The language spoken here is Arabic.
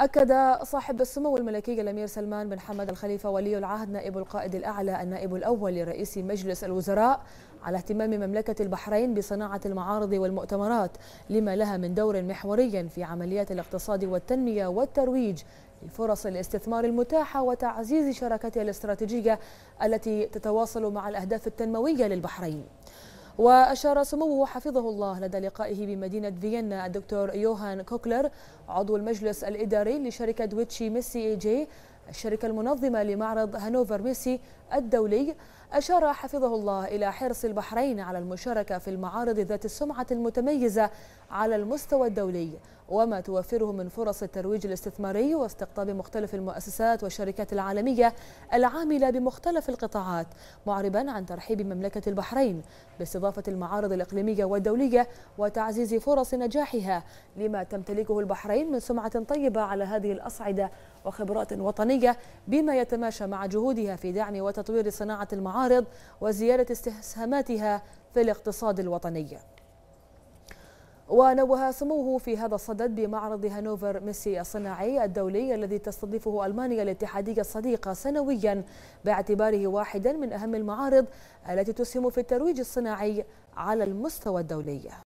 أكد صاحب السمو الملكي الأمير سلمان بن حمد الخليفة ولي العهد نائب القائد الأعلى النائب الأول لرئيس مجلس الوزراء على اهتمام مملكة البحرين بصناعة المعارض والمؤتمرات لما لها من دور محوري في عمليات الاقتصاد والتنمية والترويج لفرص الاستثمار المتاحة وتعزيز شراكتها الاستراتيجية التي تتواصل مع الأهداف التنموية للبحرين وأشار سموه حفظه الله لدى لقائه بمدينة فيينا الدكتور يوهان كوكلر عضو المجلس الإداري لشركة ويتشي ميسي إي جي الشركة المنظمة لمعرض هانوفر ميسي الدولي أشار حفظه الله إلى حرص البحرين على المشاركة في المعارض ذات السمعة المتميزة على المستوى الدولي وما توفره من فرص الترويج الاستثماري واستقطاب مختلف المؤسسات والشركات العالمية العاملة بمختلف القطاعات معربا عن ترحيب مملكة البحرين باستضافة المعارض الإقليمية والدولية وتعزيز فرص نجاحها لما تمتلكه البحرين من سمعة طيبة على هذه الأصعدة وخبرات وطنية بما يتماشى مع جهودها في دعم وطن وتطوير صناعة المعارض وزيادة استسهاماتها في الاقتصاد الوطني ونوه سموه في هذا الصدد بمعرض هانوفر ميسي الصناعي الدولي الذي تستضيفه ألمانيا الاتحادية الصديقة سنويا باعتباره واحدا من أهم المعارض التي تسهم في الترويج الصناعي على المستوى الدولي